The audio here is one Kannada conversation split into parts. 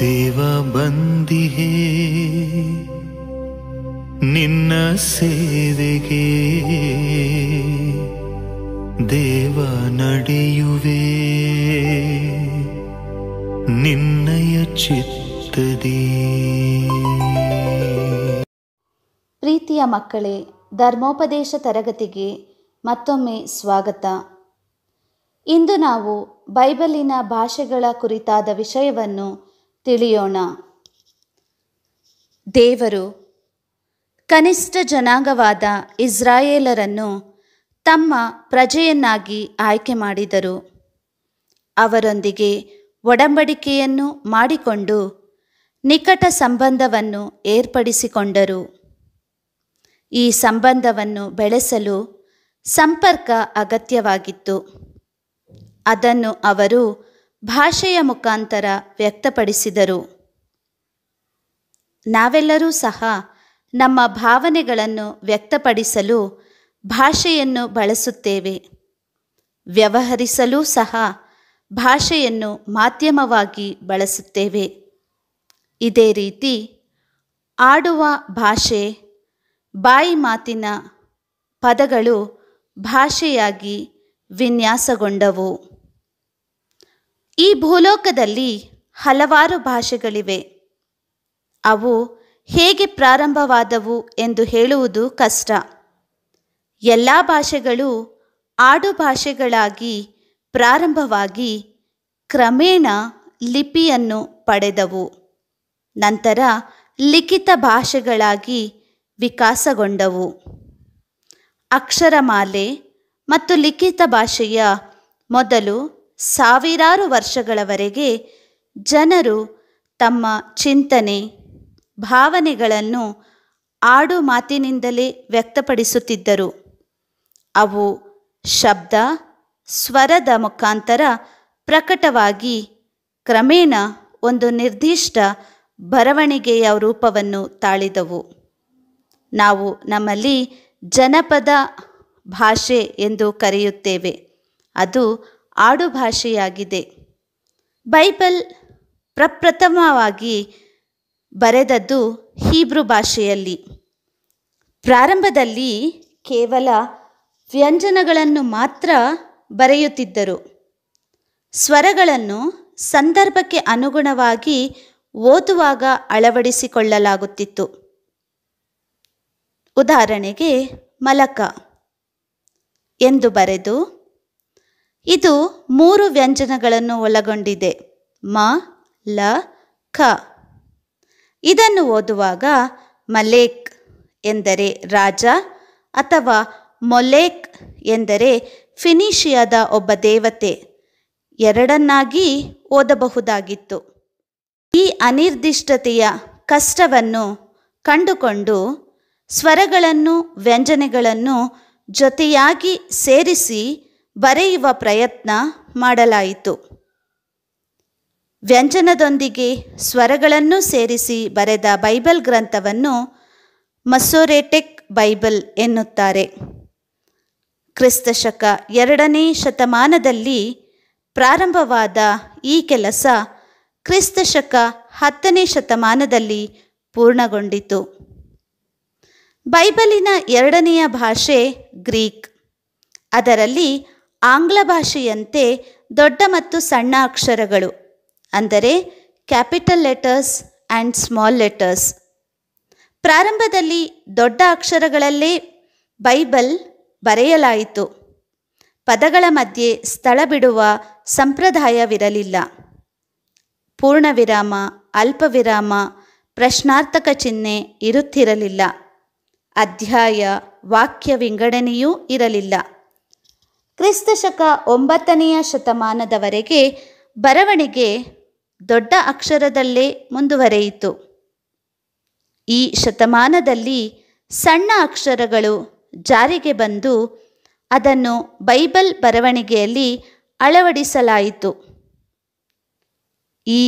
ದೇವ ಬಂದಿಹೇ ನಿನ್ನ ಸೇವೆಗೆ ದೇವ ನಡೆಯುವೆ ನಿನ್ನಯ ಚಿತ್ತದಿ ಪ್ರೀತಿಯ ಮಕ್ಕಳೇ ಧರ್ಮೋಪದೇಶ ತರಗತಿಗೆ ಮತ್ತೊಮ್ಮೆ ಸ್ವಾಗತ ಇಂದು ನಾವು ಬೈಬಲಿನ ಭಾಷೆಗಳ ಕುರಿತಾದ ವಿಷಯವನ್ನು ತಿಳಿಯೋಣ ದೇವರು ಕನಿಷ್ಠ ಜನಾಂಗವಾದ ಇಸ್ರಾಯೇಲರನ್ನು ತಮ್ಮ ಪ್ರಜೆಯನ್ನಾಗಿ ಆಯ್ಕೆ ಮಾಡಿದರು ಅವರೊಂದಿಗೆ ಒಡಂಬಡಿಕೆಯನ್ನು ಮಾಡಿಕೊಂಡು ನಿಕಟ ಸಂಬಂಧವನ್ನು ಏರ್ಪಡಿಸಿಕೊಂಡರು ಈ ಸಂಬಂಧವನ್ನು ಬೆಳೆಸಲು ಸಂಪರ್ಕ ಅಗತ್ಯವಾಗಿತ್ತು ಅದನ್ನು ಅವರು ಭಾಷೆಯ ಮುಖಾಂತರ ವ್ಯಕ್ತಪಡಿಸಿದರು ನಾವೆಲ್ಲರೂ ಸಹ ನಮ್ಮ ಭಾವನೆಗಳನ್ನು ವ್ಯಕ್ತಪಡಿಸಲು ಭಾಷೆಯನ್ನು ಬಳಸುತ್ತೇವೆ ವ್ಯವಹರಿಸಲೂ ಸಹ ಭಾಷೆಯನ್ನು ಮಾಧ್ಯಮವಾಗಿ ಬಳಸುತ್ತೇವೆ ಇದೇ ರೀತಿ ಆಡುವ ಭಾಷೆ ಬಾಯಿ ಮಾತಿನ ಪದಗಳು ಭಾಷೆಯಾಗಿ ವಿನ್ಯಾಸಗೊಂಡವು ಈ ಭೂಲೋಕದಲ್ಲಿ ಹಲವಾರು ಭಾಷೆಗಳಿವೆ ಅವು ಹೇಗೆ ಪ್ರಾರಂಭವಾದವು ಎಂದು ಹೇಳುವುದು ಕಷ್ಟ ಎಲ್ಲ ಭಾಷೆಗಳು ಆಡು ಭಾಷೆಗಳಾಗಿ ಪ್ರಾರಂಭವಾಗಿ ಕ್ರಮೇಣ ಲಿಪಿಯನ್ನು ಪಡೆದವು ನಂತರ ಲಿಖಿತ ಭಾಷೆಗಳಾಗಿ ವಿಕಾಸಗೊಂಡವು ಅಕ್ಷರಮಾಲೆ ಮತ್ತು ಲಿಖಿತ ಭಾಷೆಯ ಮೊದಲು ಸಾವಿರಾರು ವರ್ಷಗಳವರೆಗೆ ಜನರು ತಮ್ಮ ಚಿಂತನೆ ಭಾವನೆಗಳನ್ನು ಆಡು ಮಾತಿನಿಂದಲೇ ವ್ಯಕ್ತಪಡಿಸುತ್ತಿದ್ದರು ಅವು ಶಬ್ದ ಸ್ವರದ ಮುಖಾಂತರ ಪ್ರಕಟವಾಗಿ ಕ್ರಮೇಣ ಒಂದು ನಿರ್ದಿಷ್ಟ ಬರವಣಿಗೆಯ ರೂಪವನ್ನು ತಾಳಿದವು ನಾವು ನಮ್ಮಲ್ಲಿ ಜನಪದ ಭಾಷೆ ಎಂದು ಕರೆಯುತ್ತೇವೆ ಅದು ಆಡುಭಾಷೆಯಾಗಿದೆ ಬೈಬಲ್ ಪ್ರಪ್ರಥಮವಾಗಿ ಬರೆದದ್ದು ಹೀಬ್ರು ಭಾಷೆಯಲ್ಲಿ ಪ್ರಾರಂಭದಲ್ಲಿ ಕೇವಲ ವ್ಯಂಜನಗಳನ್ನು ಮಾತ್ರ ಬರೆಯುತ್ತಿದ್ದರು ಸ್ವರಗಳನ್ನು ಸಂದರ್ಭಕ್ಕೆ ಅನುಗುಣವಾಗಿ ಓದುವಾಗ ಅಳವಡಿಸಿಕೊಳ್ಳಲಾಗುತ್ತಿತ್ತು ಉದಾಹರಣೆಗೆ ಮಲಕ ಎಂದು ಬರೆದು ಇದು ಮೂರು ವ್ಯಂಜನಗಳನ್ನು ಒಳಗೊಂಡಿದೆ ಮ ಲ ಖ ಇದನ್ನು ಓದುವಾಗ ಮಲೇಕ್ ಎಂದರೆ ರಾಜ ಅಥವಾ ಮೊಲೇಕ್ ಎಂದರೆ ಫಿನಿಷಿಯಾದ ಒಬ್ಬ ದೇವತೆ ಎರಡನ್ನಾಗಿ ಓದಬಹುದಾಗಿತ್ತು ಈ ಅನಿರ್ದಿಷ್ಟತೆಯ ಕಷ್ಟವನ್ನು ಕಂಡುಕೊಂಡು ಸ್ವರಗಳನ್ನು ವ್ಯಂಜನೆಗಳನ್ನು ಜೊತೆಯಾಗಿ ಸೇರಿಸಿ ಬರೆಯುವ ಪ್ರಯತ್ನ ಮಾಡಲಾಯಿತು ವ್ಯಂಜನದೊಂದಿಗೆ ಸ್ವರಗಳನ್ನು ಸೇರಿಸಿ ಬರೆದ ಬೈಬಲ್ ಗ್ರಂಥವನ್ನು ಮಸೋರೆಟೆಕ್ ಬೈಬಲ್ ಎನ್ನುತ್ತಾರೆ ಕ್ರಿಸ್ತಶಕ ಎರಡನೇ ಶತಮಾನದಲ್ಲಿ ಪ್ರಾರಂಭವಾದ ಈ ಕೆಲಸ ಕ್ರಿಸ್ತಶಕ ಹತ್ತನೇ ಶತಮಾನದಲ್ಲಿ ಪೂರ್ಣಗೊಂಡಿತು ಬೈಬಲಿನ ಎರಡನೆಯ ಭಾಷೆ ಗ್ರೀಕ್ ಅದರಲ್ಲಿ ಆಂಗ್ಲ ಭಾಷೆಯಂತೆ ದೊಡ್ಡ ಮತ್ತು ಸಣ್ಣ ಅಕ್ಷರಗಳು ಅಂದರೆ capital letters and small letters ಪ್ರಾರಂಭದಲ್ಲಿ ದೊಡ್ಡ ಅಕ್ಷರಗಳಲ್ಲೇ ಬೈಬಲ್ ಬರೆಯಲಾಯಿತು ಪದಗಳ ಮಧ್ಯೆ ಸ್ಥಳ ಬಿಡುವ ಸಂಪ್ರದಾಯವಿರಲಿಲ್ಲ ಪೂರ್ಣ ಅಲ್ಪ ಅಲ್ಪವಿರಾಮ ಪ್ರಶ್ನಾರ್ಥಕ ಚಿಹ್ನೆ ಇರುತ್ತಿರಲಿಲ್ಲ ಅಧ್ಯಾಯ ವಾಕ್ಯ ವಿಂಗಡಣೆಯೂ ಇರಲಿಲ್ಲ ಕ್ರಿಸ್ತ ಶಕ ಒಂಬತ್ತನೆಯ ಶತಮಾನದವರೆಗೆ ಬರವಣಿಗೆ ದೊಡ್ಡ ಅಕ್ಷರದಲ್ಲೇ ಮುಂದುವರೆಯಿತು ಈ ಶತಮಾನದಲ್ಲಿ ಸಣ್ಣ ಅಕ್ಷರಗಳು ಜಾರಿಗೆ ಬಂದು ಅದನ್ನು ಬೈಬಲ್ ಬರವಣಿಗೆಯಲ್ಲಿ ಅಳವಡಿಸಲಾಯಿತು ಈ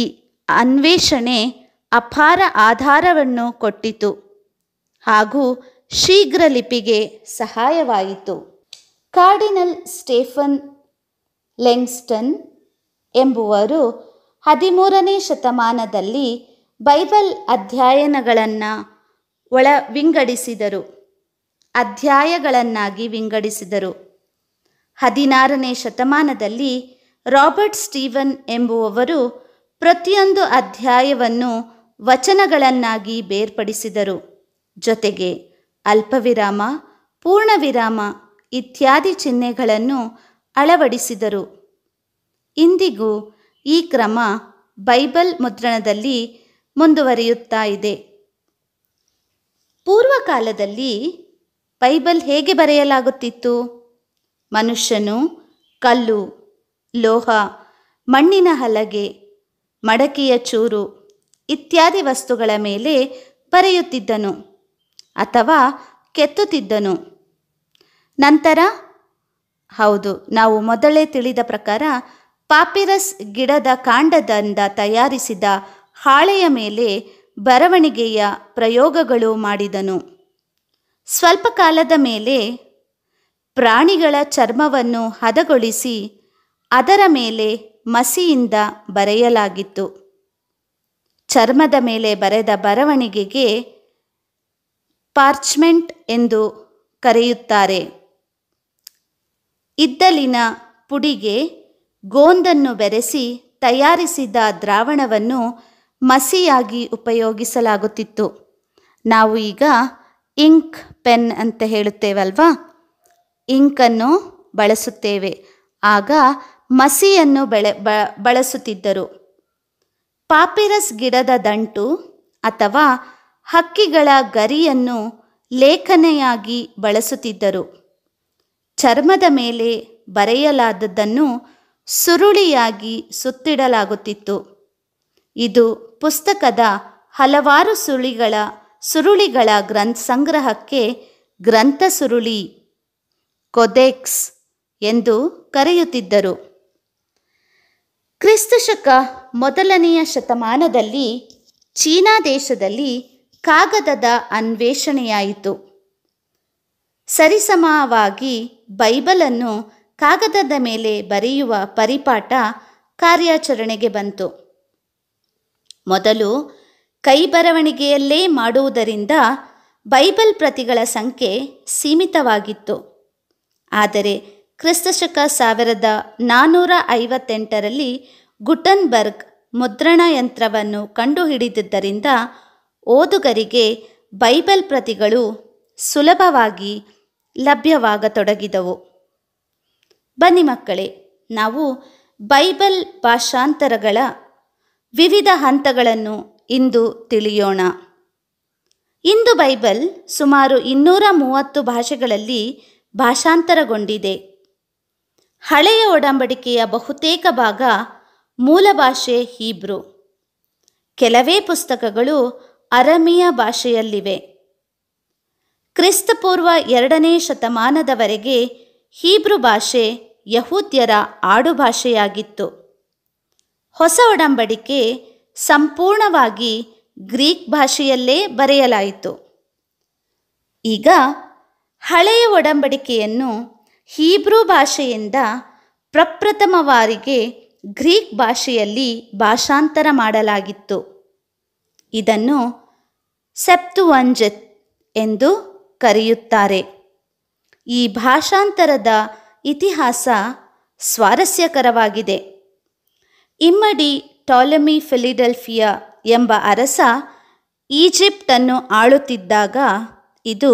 ಅನ್ವೇಷಣೆ ಅಪಾರ ಆಧಾರವನ್ನು ಕೊಟ್ಟಿತು ಹಾಗೂ ಶೀಘ್ರ ಲಿಪಿಗೆ ಸಹಾಯವಾಯಿತು ಕಾರ್ಡಿನಲ್ ಸ್ಟೇಫನ್ ಲೆಂಗ್ಸ್ಟನ್ ಎಂಬುವರು ಹದಿಮೂರನೇ ಶತಮಾನದಲ್ಲಿ ಬೈಬಲ್ ಅಧ್ಯಯನಗಳನ್ನು ಒಳ ವಿಂಗಡಿಸಿದರು ಅಧ್ಯಾಯಗಳನ್ನಾಗಿ ವಿಂಗಡಿಸಿದರು ಹದಿನಾರನೇ ಶತಮಾನದಲ್ಲಿ ರಾಬರ್ಟ್ ಸ್ಟೀವನ್ ಎಂಬುವವರು ಪ್ರತಿಯೊಂದು ಅಧ್ಯಾಯವನ್ನು ವಚನಗಳನ್ನಾಗಿ ಬೇರ್ಪಡಿಸಿದರು ಜೊತೆಗೆ ಅಲ್ಪವಿರಾಮ ಪೂರ್ಣವಿರಾಮ ಇತ್ಯಾದಿ ಚಿಹ್ನೆಗಳನ್ನು ಅಳವಡಿಸಿದರು ಇಂದಿಗೂ ಈ ಕ್ರಮ ಬೈಬಲ್ ಮುದ್ರಣದಲ್ಲಿ ಮುಂದುವರಿಯುತ್ತಾ ಇದೆ ಪೂರ್ವಕಾಲದಲ್ಲಿ ಬೈಬಲ್ ಹೇಗೆ ಬರೆಯಲಾಗುತ್ತಿತ್ತು ಮನುಷ್ಯನು ಕಲ್ಲು ಲೋಹ ಮಣ್ಣಿನ ಹಲಗೆ ಮಡಕೆಯ ಚೂರು ಇತ್ಯಾದಿ ವಸ್ತುಗಳ ಮೇಲೆ ಬರೆಯುತ್ತಿದ್ದನು ಅಥವಾ ಕೆತ್ತುತ್ತಿದ್ದನು ನಂತರ ಹೌದು ನಾವು ಮೊದಲೇ ತಿಳಿದ ಪ್ರಕಾರ ಪಾಪಿರಸ್ ಗಿಡದ ಕಾಂಡದಿಂದ ತಯಾರಿಸಿದ ಹಾಳೆಯ ಮೇಲೆ ಬರವಣಿಗೆಯ ಪ್ರಯೋಗಗಳು ಮಾಡಿದನು ಸ್ವಲ್ಪ ಕಾಲದ ಮೇಲೆ ಪ್ರಾಣಿಗಳ ಚರ್ಮವನ್ನು ಹದಗೊಳಿಸಿ ಅದರ ಮೇಲೆ ಮಸಿಯಿಂದ ಬರೆಯಲಾಗಿತ್ತು ಚರ್ಮದ ಮೇಲೆ ಬರೆದ ಬರವಣಿಗೆಗೆ ಪಾರ್ಚ್ಮೆಂಟ್ ಎಂದು ಕರೆಯುತ್ತಾರೆ ಇದ್ದಲಿನ ಪುಡಿಗೆ ಗೋಂದನ್ನು ಬೆರೆಸಿ ತಯಾರಿಸಿದ ದ್ರಾವಣವನ್ನು ಮಸಿಯಾಗಿ ಉಪಯೋಗಿಸಲಾಗುತ್ತಿತ್ತು ನಾವು ಈಗ ಇಂಕ್ ಪೆನ್ ಅಂತ ಹೇಳುತ್ತೇವಲ್ವಾ ಇಂಕನ್ನು ಬಳಸುತ್ತೇವೆ ಆಗ ಮಸಿಯನ್ನು ಬೆಳೆ ಬ ಬಳಸುತ್ತಿದ್ದರು ಪಾಪಿರಸ್ ಗಿಡದ ದಂಟು ಅಥವಾ ಹಕ್ಕಿಗಳ ಗರಿಯನ್ನು ಲೇಖನೆಯಾಗಿ ಬಳಸುತ್ತಿದ್ದರು ಚರ್ಮದ ಮೇಲೆ ಬರೆಯಲಾದದ್ದನ್ನು ಸುರುಳಿಯಾಗಿ ಸುತ್ತಿಡಲಾಗುತ್ತಿತ್ತು ಇದು ಪುಸ್ತಕದ ಹಲವಾರು ಸುಳಿಗಳ ಸುರುಳಿಗಳ ಗ್ರಂಥ ಸಂಗ್ರಹಕ್ಕೆ ಗ್ರಂಥ ಸುರುಳಿ ಕೊದೆಕ್ಸ್ ಎಂದು ಕರೆಯುತ್ತಿದ್ದರು ಕ್ರಿಸ್ತಶಕ ಮೊದಲನೆಯ ಶತಮಾನದಲ್ಲಿ ಚೀನಾ ದೇಶದಲ್ಲಿ ಕಾಗದದ ಅನ್ವೇಷಣೆಯಾಯಿತು ಸರಿಸಮವಾಗಿ ಬೈಬಲನ್ನು ಕಾಗದದ ಮೇಲೆ ಬರೆಯುವ ಪರಿಪಾಠ ಕಾರ್ಯಾಚರಣೆಗೆ ಬಂತು ಮೊದಲು ಕೈ ಬರವಣಿಗೆಯಲ್ಲೇ ಮಾಡುವುದರಿಂದ ಬೈಬಲ್ ಪ್ರತಿಗಳ ಸಂಖ್ಯೆ ಸೀಮಿತವಾಗಿತ್ತು ಆದರೆ ಕ್ರಿಸ್ತಶಕ ಸಾವಿರದ ನಾನ್ನೂರ ಐವತ್ತೆಂಟರಲ್ಲಿ ಗುಟನ್ಬರ್ಗ್ ಮುದ್ರಣ ಯಂತ್ರವನ್ನು ಕಂಡುಹಿಡಿದಿದ್ದರಿಂದ ಓದುಗರಿಗೆ ಬೈಬಲ್ ಪ್ರತಿಗಳು ಸುಲಭವಾಗಿ ಲಭ್ಯವಾಗತೊಡಗಿದವು ಬನ್ನಿ ಮಕ್ಕಳೇ ನಾವು ಬೈಬಲ್ ಭಾಷಾಂತರಗಳ ವಿವಿಧ ಹಂತಗಳನ್ನು ಇಂದು ತಿಳಿಯೋಣ ಇಂದು ಬೈಬಲ್ ಸುಮಾರು ಇನ್ನೂರ ಮೂವತ್ತು ಭಾಷೆಗಳಲ್ಲಿ ಭಾಷಾಂತರಗೊಂಡಿದೆ ಹಳೆಯ ಒಡಂಬಡಿಕೆಯ ಬಹುತೇಕ ಭಾಗ ಮೂಲ ಭಾಷೆ ಹೀಬ್ರು ಕೆಲವೇ ಪುಸ್ತಕಗಳು ಅರಮಿಯ ಭಾಷೆಯಲ್ಲಿವೆ ಕ್ರಿಸ್ತಪೂರ್ವ ಎರಡನೇ ಶತಮಾನದವರೆಗೆ ಹೀಬ್ರು ಭಾಷೆ ಯಹೂದ್ಯರ ಆಡುಭಾಷೆಯಾಗಿತ್ತು ಹೊಸ ಒಡಂಬಡಿಕೆ ಸಂಪೂರ್ಣವಾಗಿ ಗ್ರೀಕ್ ಭಾಷೆಯಲ್ಲೇ ಬರೆಯಲಾಯಿತು ಈಗ ಹಳೆಯ ಒಡಂಬಡಿಕೆಯನ್ನು ಹೀಬ್ರೂ ಭಾಷೆಯಿಂದ ಪ್ರಪ್ರಥಮ ಗ್ರೀಕ್ ಭಾಷೆಯಲ್ಲಿ ಭಾಷಾಂತರ ಮಾಡಲಾಗಿತ್ತು ಇದನ್ನು ಸೆಪ್ತುವಂಜತ್ ಎಂದು ಕರೆಯುತ್ತಾರೆ ಈ ಭಾಷಾಂತರದ ಇತಿಹಾಸ ಸ್ವಾರಸ್ಯಕರವಾಗಿದೆ ಇಮ್ಮಡಿ ಟಾಲಮಿ ಫಿಲಿಡೆಲ್ಫಿಯಾ ಎಂಬ ಅರಸ ಈಜಿಪ್ಟನ್ನು ಆಳುತ್ತಿದ್ದಾಗ ಇದು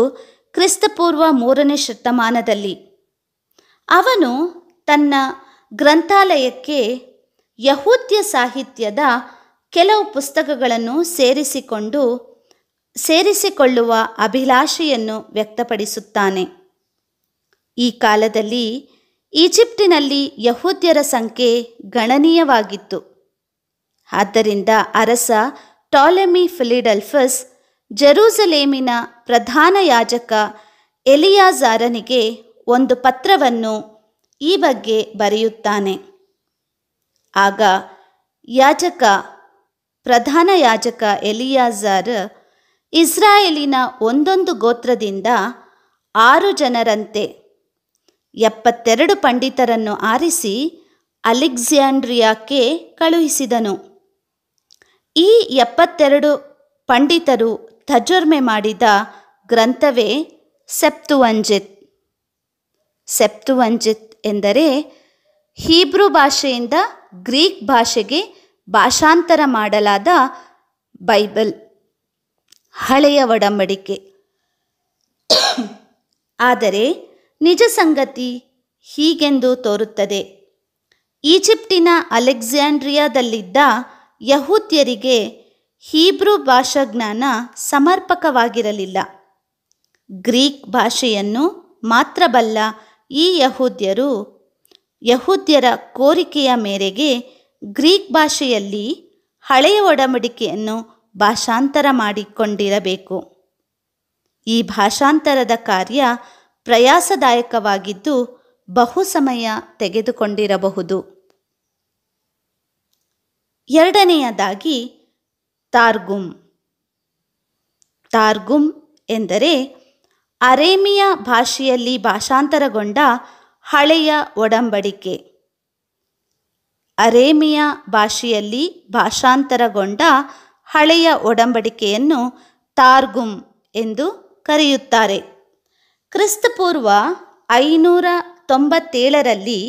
ಕ್ರಿಸ್ತಪೂರ್ವ ಮೂರನೇ ಶತಮಾನದಲ್ಲಿ ಅವನು ತನ್ನ ಗ್ರಂಥಾಲಯಕ್ಕೆ ಯಹೂದ್ಯ ಸಾಹಿತ್ಯದ ಕೆಲವು ಪುಸ್ತಕಗಳನ್ನು ಸೇರಿಸಿಕೊಂಡು ಸೇರಿಸಿಕೊಳ್ಳುವ ಅಭಿಲಾಷೆಯನ್ನು ವ್ಯಕ್ತಪಡಿಸುತ್ತಾನೆ ಈ ಕಾಲದಲ್ಲಿ ಈಜಿಪ್ಟಿನಲ್ಲಿ ಯಹೂದ್ಯರ ಸಂಖ್ಯೆ ಗಣನೀಯವಾಗಿತ್ತು ಆದ್ದರಿಂದ ಅರಸ ಟಾಲೆಮಿ ಫಿಲಿಡಲ್ಫಸ್ ಜೆರೂಸಲೇಮಿನ ಪ್ರಧಾನ ಯಾಜಕ ಎಲಿಯಾಜಾರನಿಗೆ ಒಂದು ಪತ್ರವನ್ನು ಈ ಬಗ್ಗೆ ಬರೆಯುತ್ತಾನೆ ಆಗ ಯಾಜಕ ಪ್ರಧಾನ ಯಾಜಕ ಎಲಿಯಾಜಾರ್ ಇಸ್ರಾಯೇಲಿನ ಒಂದೊಂದು ಗೋತ್ರದಿಂದ ಆರು ಜನರಂತೆ ಎಪ್ಪತ್ತೆರಡು ಪಂಡಿತರನ್ನು ಆರಿಸಿ ಅಲೆಕ್ಸಾಂಡ್ರಿಯಾಕ್ಕೆ ಕಳುಹಿಸಿದನು ಈ ಎಪ್ಪತ್ತೆರಡು ಪಂಡಿತರು ತಜುರ್ಮೆ ಮಾಡಿದ ಗ್ರಂಥವೇ ಸೆಪ್ತುವಂಜಿತ್ ಸೆಪ್ತುವಂಜಿತ್ ಎಂದರೆ ಹೀಬ್ರೂ ಭಾಷೆಯಿಂದ ಗ್ರೀಕ್ ಭಾಷೆಗೆ ಭಾಷಾಂತರ ಮಾಡಲಾದ ಬೈಬಲ್ ಹಳೆಯ ಒಡಂಬಡಿಕೆ ಆದರೆ ನಿಜ ಸಂಗತಿ ಹೀಗೆಂದು ತೋರುತ್ತದೆ ಈಜಿಪ್ಟಿನ ಅಲೆಕ್ಸಾಂಡ್ರಿಯಾದಲ್ಲಿದ್ದ ಯಹೂದ್ಯರಿಗೆ ಹೀಬ್ರೂ ಭಾಷಾಜ್ಞಾನ ಸಮರ್ಪಕವಾಗಿರಲಿಲ್ಲ ಗ್ರೀಕ್ ಭಾಷೆಯನ್ನು ಮಾತ್ರ ಬಲ್ಲ ಈ ಯಹೂದ್ಯರು ಯಹೂದ್ಯರ ಕೋರಿಕೆಯ ಮೇರೆಗೆ ಗ್ರೀಕ್ ಭಾಷೆಯಲ್ಲಿ ಹಳೆಯ ಒಡಂಬಡಿಕೆಯನ್ನು ಭಾಷಾಂತರ ಮಾಡಿಕೊಂಡಿರಬೇಕು ಈ ಭಾಷಾಂತರದ ಕಾರ್ಯ ಪ್ರಯಾಸದಾಯಕವಾಗಿದ್ದು ಬಹು ಸಮಯ ತೆಗೆದುಕೊಂಡಿರಬಹುದು ಎರಡನೆಯದಾಗಿ ತಾರ್ಗುಂ ತಾರ್ಗುಂ ಎಂದರೆ ಅರೇಮಿಯ ಭಾಷೆಯಲ್ಲಿ ಭಾಷಾಂತರಗೊಂಡ ಹಳೆಯ ಒಡಂಬಡಿಕೆ ಅರೇಮಿಯ ಭಾಷೆಯಲ್ಲಿ ಭಾಷಾಂತರಗೊಂಡ ಹಳೆಯ ಒಡಂಬಡಿಕೆಯನ್ನು ತಾರ್ಗುಮ್ ಎಂದು ಕರೆಯುತ್ತಾರೆ ಕ್ರಿಸ್ತಪೂರ್ವ ಐನೂರ ತೊಂಬತ್ತೇಳರಲ್ಲಿ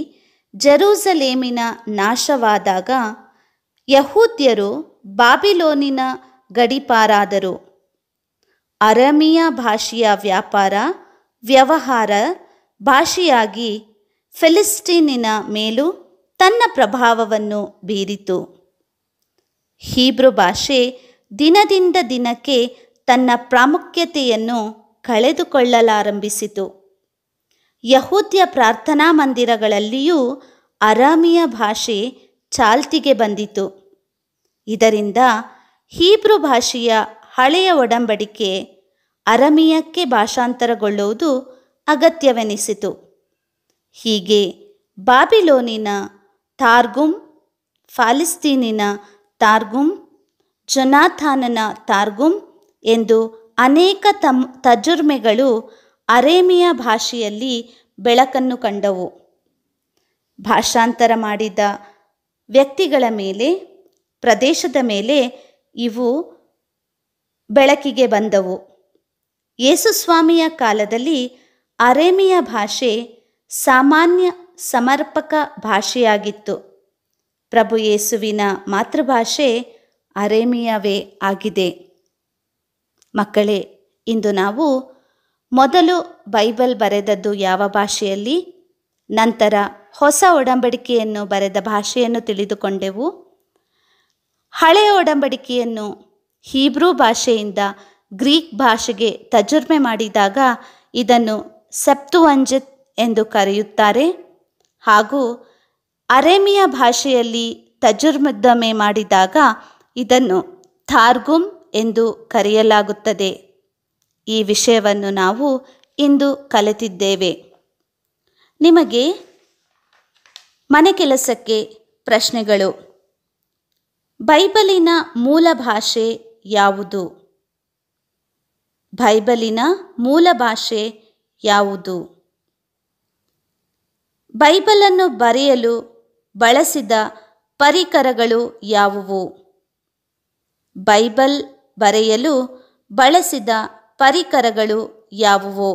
ಜೆರೂಸಲೇಮಿನ ನಾಶವಾದಾಗ ಯಹೂದ್ಯರು ಬಾಬಿಲೋನಿನ ಗಡಿಪಾರಾದರು ಅರಮಿಯ ಭಾಷೆಯ ವ್ಯಾಪಾರ ವ್ಯವಹಾರ ಭಾಷೆಯಾಗಿ ಫೆಲಿಸ್ಟೀನಿನ ಮೇಲೂ ತನ್ನ ಪ್ರಭಾವವನ್ನು ಬೀರಿತು ಹೀಬ್ರು ಭಾಷೆ ದಿನದಿಂದ ದಿನಕ್ಕೆ ತನ್ನ ಪ್ರಾಮುಖ್ಯತೆಯನ್ನು ಕಳೆದುಕೊಳ್ಳಲಾರಂಭಿಸಿತು ಯಹೂದ್ಯ ಪ್ರಾರ್ಥನಾ ಮಂದಿರಗಳಲ್ಲಿಯೂ ಅರಾಮಿಯ ಭಾಷೆ ಚಾಲ್ತಿಗೆ ಬಂದಿತು ಇದರಿಂದ ಹೀಬ್ರು ಭಾಷೆಯ ಹಳೆಯ ಒಡಂಬಡಿಕೆ ಅರಮೀಯಕ್ಕೆ ಭಾಷಾಂತರಗೊಳ್ಳುವುದು ಅಗತ್ಯವೆನಿಸಿತು ಹೀಗೆ ಬಾಬಿಲೋನಿನ ತಾರ್ಗುಮ್ ಫಾಲಿಸ್ತೀನಿನ ತಾರ್ಗುಮ್ ಜನಾಥಾನನ ತಾರ್ಗುಮ್ ಎಂದು ಅನೇಕ ತಮ್ ತಜುರ್ಮೆಗಳು ಅರೇಮಿಯ ಭಾಷೆಯಲ್ಲಿ ಬೆಳಕನ್ನು ಕಂಡವು ಭಾಷಾಂತರ ಮಾಡಿದ ವ್ಯಕ್ತಿಗಳ ಮೇಲೆ ಪ್ರದೇಶದ ಮೇಲೆ ಇವು ಬೆಳಕಿಗೆ ಬಂದವು ಯೇಸುಸ್ವಾಮಿಯ ಕಾಲದಲ್ಲಿ ಅರೇಮಿಯ ಭಾಷೆ ಸಾಮಾನ್ಯ ಸಮರ್ಪಕ ಭಾಷೆಯಾಗಿತ್ತು ಪ್ರಭು ಯೇಸುವಿನ ಮಾತೃಭಾಷೆ ಅರೇಮಿಯವೇ ಆಗಿದೆ ಮಕ್ಕಳೇ ಇಂದು ನಾವು ಮೊದಲು ಬೈಬಲ್ ಬರೆದದ್ದು ಯಾವ ಭಾಷೆಯಲ್ಲಿ ನಂತರ ಹೊಸ ಒಡಂಬಡಿಕೆಯನ್ನು ಬರೆದ ಭಾಷೆಯನ್ನು ತಿಳಿದುಕೊಂಡೆವು ಹಳೆಯ ಒಡಂಬಡಿಕೆಯನ್ನು ಹೀಬ್ರೂ ಭಾಷೆಯಿಂದ ಗ್ರೀಕ್ ಭಾಷೆಗೆ ತಜುರ್ಮೆ ಮಾಡಿದಾಗ ಇದನ್ನು ಸೆಪ್ತುವಂಜತ್ ಎಂದು ಕರೆಯುತ್ತಾರೆ ಹಾಗೂ ಅರೇಮಿಯ ಭಾಷೆಯಲ್ಲಿ ತಜುರ್ಮದ್ದಮೆ ಮಾಡಿದಾಗ ಇದನ್ನು ಥಾರ್ಗುಮ್ ಎಂದು ಕರೆಯಲಾಗುತ್ತದೆ ಈ ವಿಷಯವನ್ನು ನಾವು ಇಂದು ಕಲಿತಿದ್ದೇವೆ ನಿಮಗೆ ಮನೆ ಕೆಲಸಕ್ಕೆ ಪ್ರಶ್ನೆಗಳು ಬೈಬಲಿನ ಮೂಲ ಭಾಷೆ ಯಾವುದು ಬೈಬಲಿನ ಮೂಲ ಭಾಷೆ ಯಾವುದು ಬೈಬಲನ್ನು ಬರೆಯಲು ಬಳಸಿದ ಪರಿಕರಗಳು ಯಾವುವು ಬೈಬಲ್ ಬರೆಯಲು ಬಳಸಿದ ಪರಿಕರಗಳು ಯಾವುವು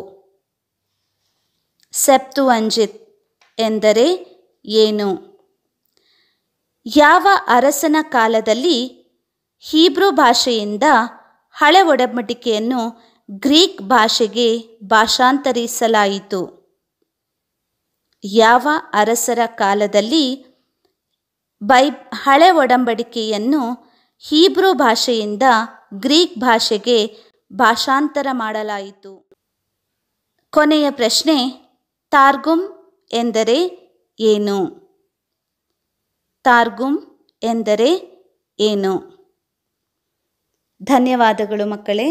ಸೆಪ್ತು ಅಂಜಿತ್ ಎಂದರೆ ಏನು ಯಾವ ಅರಸನ ಕಾಲದಲ್ಲಿ ಹೀಬ್ರೂ ಭಾಷೆಯಿಂದ ಹಳೆ ಒಡಂಬಡಿಕೆಯನ್ನು ಗ್ರೀಕ್ ಭಾಷೆಗೆ ಭಾಷಾಂತರಿಸಲಾಯಿತು ಯಾವ ಅರಸರ ಕಾಲದಲ್ಲಿ ಬೈ ಹಳೆ ಒಡಂಬಡಿಕೆಯನ್ನು ಹೀಬ್ರೂ ಭಾಷೆಯಿಂದ ಗ್ರೀಕ್ ಭಾಷೆಗೆ ಭಾಷಾಂತರ ಮಾಡಲಾಯಿತು ಕೊನೆಯ ಪ್ರಶ್ನೆ ತಾರ್ಗುಮ್ ಎಂದರೆ ಏನು ತಾರ್ಗುಮ್ ಎಂದರೆ ಏನು ಧನ್ಯವಾದಗಳು ಮಕ್ಕಳೇ